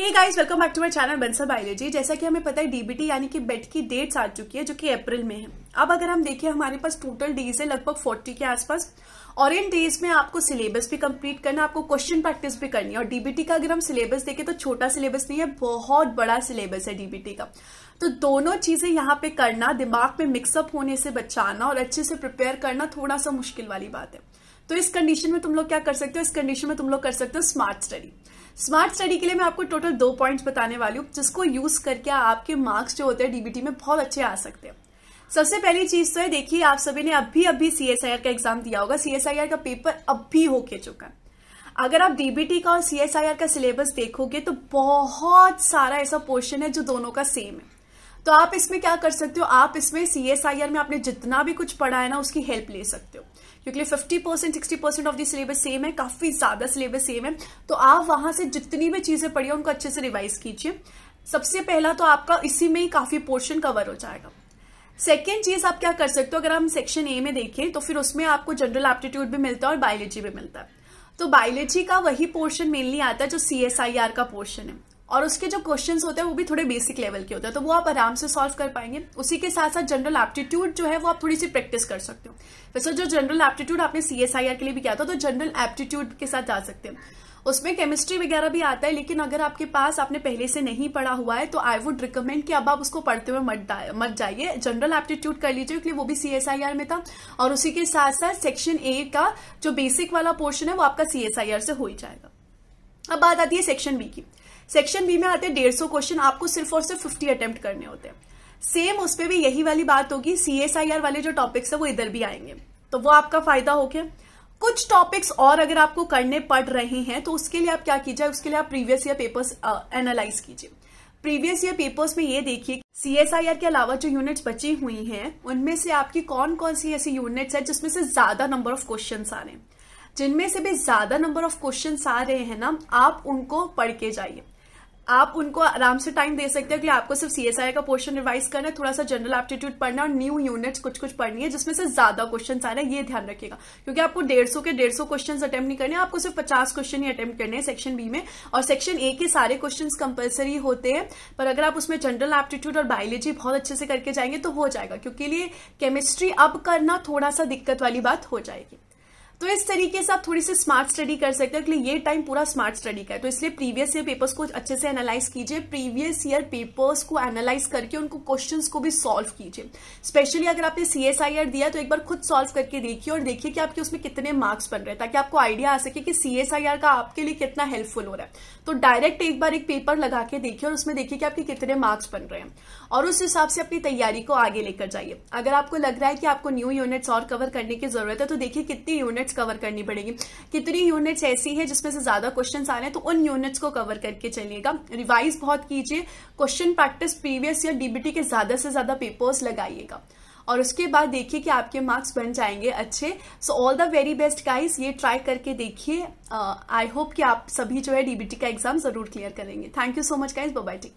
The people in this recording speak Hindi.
guys welcome back to my channel Bansal biology जैसा कि हमें पता है डीबीटी यानी कि बेट की डेट्स आ चुकी है जो कि अप्रैल में है अब अगर हम देखें हमारे पास टोटल डेज है लगभग 40 के आसपास और इन डेज में आपको सिलेबस भी कंप्लीट करना आपको क्वेश्चन प्रैक्टिस भी करनी है और डीबीटी का अगर हम सिलेबस देखें तो छोटा सिलेबस नहीं है बहुत बड़ा सिलेबस है डीबीटी का तो दोनों चीजें यहाँ पे करना दिमाग में मिक्सअप होने से बचाना और अच्छे से प्रिपेयर करना थोड़ा सा मुश्किल वाली बात है तो इस कंडीशन में तुम लोग क्या कर सकते हो इस कंडीशन में तुम लोग कर सकते हो स्मार्ट स्टडी स्मार्ट स्टडी के लिए मैं आपको टोटल दो पॉइंट्स बताने वाली हूँ जिसको यूज करके आपके मार्क्स जो होते हैं डीबीटी में बहुत अच्छे आ सकते हैं सबसे पहली चीज तो है देखिए आप सभी ने अभी अभी सीएसआईआर का एग्जाम दिया होगा सीएसआईआर का पेपर अभी होके चुका है अगर आप डीबीटी का और सीएसआईआर का सिलेबस देखोगे तो बहुत सारा ऐसा पोर्शन है जो दोनों का सेम है तो आप इसमें क्या कर सकते हो आप इसमें सीएसआईआर में आपने जितना भी कुछ पढ़ा है ना उसकी हेल्प ले सकते हो क्योंकि fifty percent sixty percent of the syllabus same है काफी ज्यादा सिलेबस सेम है तो आप वहां से जितनी भी चीजें पढ़िए उनको अच्छे से रिवाइज कीजिए सबसे पहला तो आपका इसी में ही काफी पोर्शन कवर हो जाएगा सेकेंड चीज आप क्या कर सकते हो अगर हम सेक्शन ए में देखें तो फिर उसमें आपको जनरल एप्टीट्यूड भी मिलता है और बायोलॉजी भी मिलता है तो बायोलॉजी का वही पोर्शन मेनली आता है जो सी का पोर्शन है और उसके जो क्वेश्चंस होते हैं वो भी थोड़े बेसिक लेवल के होते हैं तो वो आप आराम से सॉल्व कर पाएंगे उसी के साथ साथ जनरल एप्टीट्यूड जो है वो आप थोड़ी सी प्रैक्टिस कर सकते हो वैसे जो जनरल एप्टीट्यूड आपने सीएसआईआर के लिए भी किया था तो जनरल एप्टीट्यूड के साथ जा सकते हो उसमें केमिस्ट्री वगैरह भी आता है लेकिन अगर आपके पास आपने पहले से नहीं पढ़ा हुआ है तो आई वुड रिकमेंड कि अब आप उसको पढ़ते हुए मत मत जाइए जनरल एप्टीट्यूड कर लीजिए क्योंकि वो भी सीएसआईआर में था और उसी के साथ साथ सेक्शन ए का जो बेसिक वाला पोर्शन है वो आपका सीएसआईआर से हो ही जाएगा अब बात आती है सेक्शन बी की सेक्शन बी में आते हैं डेढ़ सौ क्वेश्चन आपको सिर्फ और सिर्फ फिफ्टी अटेम्प्ट करने होते हैं सेम उस पर भी यही वाली बात होगी सीएसआईआर वाले जो टॉपिक्स है वो इधर भी आएंगे तो वो आपका फायदा हो गया कुछ टॉपिक्स और अगर आपको करने पड़ रहे हैं तो उसके लिए आप क्या कीजिए उसके लिए आप प्रीवियस ईयर पेपर्स एनालाइज कीजिए प्रीवियस ईयर पेपर्स में ये देखिए सी एस आई आर के अलावा जो यूनिट्स बची हुई हैं उनमें से आपकी कौन कौन सी ऐसी यूनिट्स है जिसमें से ज्यादा नंबर ऑफ क्वेश्चन आ रहे हैं जिनमें से भी ज्यादा नंबर ऑफ क्वेश्चन आ रहे हैं ना आप उनको पढ़ के जाइए आप उनको आराम से टाइम दे सकते हो कि आपको सिर्फ सीएसआई का पोर्शन रिवाइज करना है थोड़ा सा जनरल एप्टीट्यूड पढ़ना और न्यू यूनिट्स कुछ कुछ पढ़नी है जिसमें से ज्यादा क्वेश्चन आ रहे हैं ये ध्यान रखिएगा क्योंकि आपको डेढ़ के डेढ़ क्वेश्चन अटेम्प्ट नहीं करने आपको सिर्फ पचास क्वेश्चन ही अटेम्प्ट करने हैं सेक्शन बी में और सेक्शन ए के सारे क्वेश्चन कंपल्सरी होते हैं पर अगर आप उसमें जनरल एप्टीट्यूड और बायोलॉजी बहुत अच्छे से करके जाएंगे तो हो जाएगा क्योंकि लिए केमिस्ट्री अब करना थोड़ा सा दिक्कत वाली बात हो जाएगी तो इस तरीके से आप थोड़ी सी स्मार्ट स्टडी कर सकते हो इसलिए ये टाइम पूरा स्मार्ट स्टडी का है तो इसलिए प्रीवियस ईयर पेपर्स को अच्छे से एनालाइज कीजिए प्रीवियस ईयर पेपर्स को एनालाइज करके उनको क्वेश्चंस को भी सॉल्व कीजिए स्पेशली अगर आपने सीएसआईआर दिया तो एक बार खुद सॉल्व करके देखिए और देखिए कि आपके उसमें कितने मार्क्स बन रहे हैं ताकि आपको आइडिया आ सके कि सीएसआईआर का आपके लिए कितना हेल्पफुल हो रहा है तो डायरेक्ट एक बार एक पेपर लगा के देखिए और उसमें देखिए कि आपके कितने मार्क्स बन रहे हैं और उस हिसाब से अपनी तैयारी को आगे लेकर जाइए अगर आपको लग रहा है कि आपको न्यू यूनिट्स और कवर करने की जरूरत है तो देखिए कितनी यूनिट यूनिट्स कवर करनी पड़ेगी कितनी यूनिट्स ऐसी है जिसमें से ज्यादा क्वेश्चन आ रहे हैं तो उन यूनिट्स को कवर करके चलिएगा रिवाइज बहुत कीजिए क्वेश्चन प्रैक्टिस प्रीवियस या डीबीटी के ज्यादा से ज्यादा पेपर्स लगाइएगा और उसके बाद देखिए कि आपके मार्क्स बन जाएंगे अच्छे so all the very best guys ये ट्राई करके देखिए आई uh, होप कि आप सभी जो है डीबीटी का एग्जाम जरूर क्लियर करेंगे thank you so much guys bye take